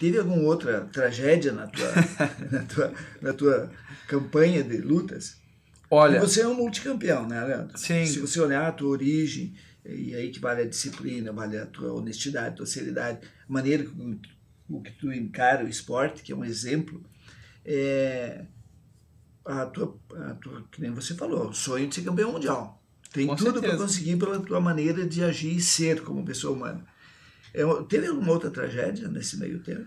Teve alguma outra tragédia na tua, na tua, na tua campanha de lutas? Olha. E você é um multicampeão, né, Leandro? Sim. Se você olhar a tua origem, e aí que vale a disciplina, vale a tua honestidade, tua seriedade, a maneira como o que tu encara o esporte, que é um exemplo, é a tua, a tua que nem você falou, o sonho de ser campeão mundial. Tem Com tudo para conseguir pela tua maneira de agir e ser como pessoa humana. É teve alguma outra tragédia nesse meio tempo?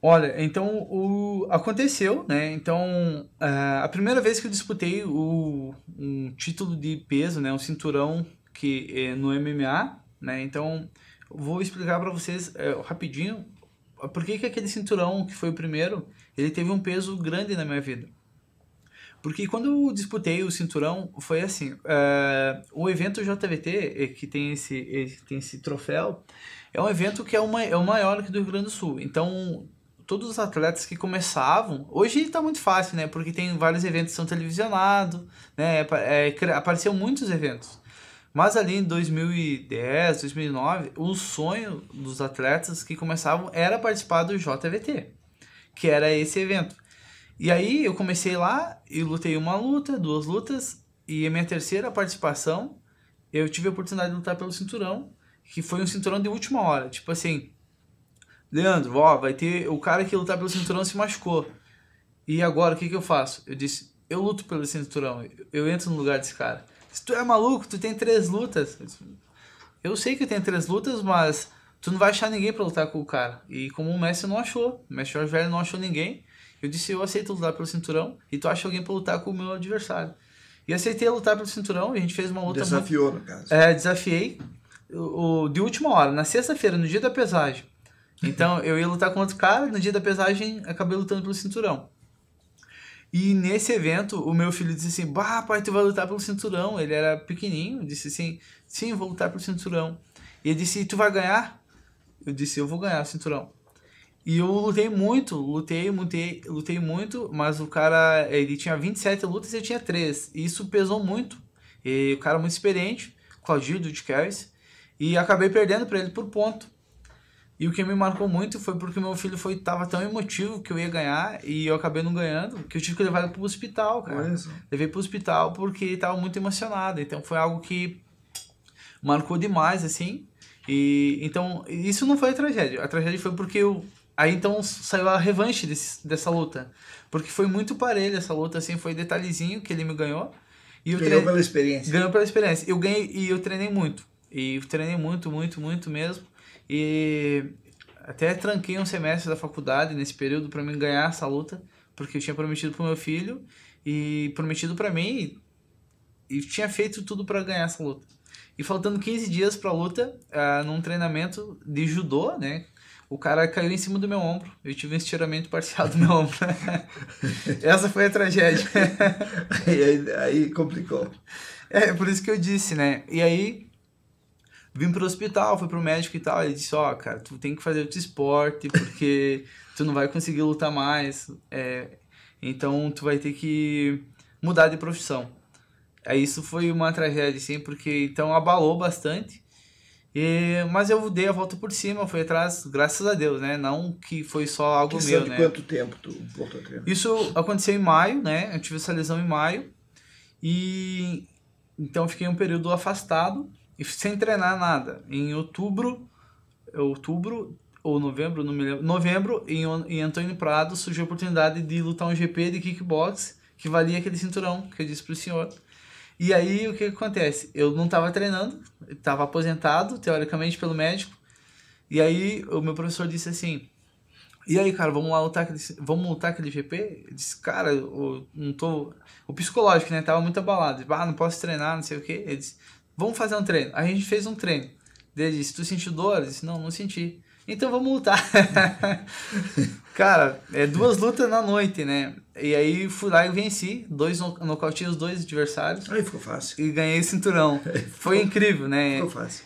Olha, então o, aconteceu, né? Então é, a primeira vez que eu disputei o, um título de peso, né, um cinturão que é no MMA, né? Então vou explicar para vocês é, rapidinho por que, que aquele cinturão que foi o primeiro, ele teve um peso grande na minha vida. Porque quando eu disputei o cinturão, foi assim: eh, o evento JVT, eh, que tem esse, esse, tem esse troféu, é um evento que é, uma, é o maior aqui do Rio Grande do Sul. Então, todos os atletas que começavam. Hoje está muito fácil, né? Porque tem vários eventos que são televisionados, né? É, é, apareceu muitos eventos. Mas ali em 2010, 2009, o sonho dos atletas que começavam era participar do JVT, que era esse evento. E aí eu comecei lá e lutei uma luta, duas lutas, e a minha terceira participação, eu tive a oportunidade de lutar pelo cinturão, que foi um cinturão de última hora. Tipo assim, Leandro, ó, vai ter. O cara que lutar pelo cinturão se machucou. E agora o que, que eu faço? Eu disse, eu luto pelo cinturão, eu entro no lugar desse cara. Se tu é maluco, tu tem três lutas. Eu sei que eu tenho três lutas, mas tu não vai achar ninguém para lutar com o cara. E como o Messi não achou, o Messi Jorge Velho não achou ninguém. Eu disse, eu aceito lutar pelo cinturão e tu acha alguém para lutar com o meu adversário. E aceitei lutar pelo cinturão e a gente fez uma luta... Desafiou, muito... no caso. É, desafiei. O, de última hora, na sexta-feira, no dia da pesagem. Então, eu ia lutar com outro cara, no dia da pesagem, acabei lutando pelo cinturão. E nesse evento, o meu filho disse assim: Bah, pai, tu vai lutar pelo cinturão. Ele era pequenininho, disse assim: Sim, vou lutar pelo cinturão. E ele disse: Tu vai ganhar? Eu disse: Eu vou ganhar o cinturão. E eu lutei muito, lutei, lutei, lutei muito, mas o cara, ele tinha 27 lutas e eu tinha 3. E isso pesou muito. E o cara muito experiente, Claudio do Caris, e acabei perdendo para ele por ponto. E o que me marcou muito foi porque meu filho foi tava tão emotivo que eu ia ganhar e eu acabei não ganhando, que eu tive que levar ele pro hospital, cara. É Levei pro hospital porque ele tava muito emocionado. Então foi algo que marcou demais assim. E então isso não foi a tragédia. A tragédia foi porque eu Aí então saiu a revanche desse, dessa luta. Porque foi muito parelho essa luta, assim, foi detalhezinho que ele me ganhou. E ganhou treinei, pela experiência. Ganhou pela experiência. Eu ganhei e eu treinei muito. E treinei muito, muito, muito mesmo. E até tranquei um semestre da faculdade nesse período para mim ganhar essa luta, porque eu tinha prometido pro meu filho e prometido para mim e, e tinha feito tudo para ganhar essa luta. E faltando 15 dias para a luta, uh, num treinamento de judô, né, o cara caiu em cima do meu ombro. Eu tive um estiramento parcial do meu ombro. Essa foi a tragédia. aí, aí, aí, complicou. É, por isso que eu disse, né? E aí, vim pro hospital, fui pro médico e tal. Ele disse: Ó, oh, cara, tu tem que fazer outro esporte porque tu não vai conseguir lutar mais. É, então, tu vai ter que mudar de profissão. Aí, é, isso foi uma tragédia, sim, porque então abalou bastante e, mas eu dei a volta por cima, fui atrás, graças a Deus, né? Não que foi só algo Questão meu, de né? quanto tempo tu voltou a treinar? Isso aconteceu em maio, né? Eu tive essa lesão em maio. E então fiquei um período afastado e sem treinar nada. Em outubro, outubro ou novembro, não me lembro. Novembro, em, em Antônio Prado, surgiu a oportunidade de lutar um GP de kickbox que valia aquele cinturão que eu disse pro senhor. E aí o que, que acontece? Eu não estava treinando, estava aposentado, teoricamente, pelo médico. E aí o meu professor disse assim: E aí, cara, vamos lá lutar aquele, vamos lutar aquele GP? Eu disse, cara, eu não tô. O psicológico, né? Tava muito abalado. Disse, tipo, ah, não posso treinar, não sei o quê. Ele disse, vamos fazer um treino. Aí a gente fez um treino. Ele disse, tu sentiu dor? Eu disse, não, não senti. Então vamos lutar. Cara, é duas lutas na noite, né? E aí fui lá e venci. Dois no os dois adversários. Aí ficou fácil. E ganhei o cinturão. Foi incrível, né? Ficou fácil.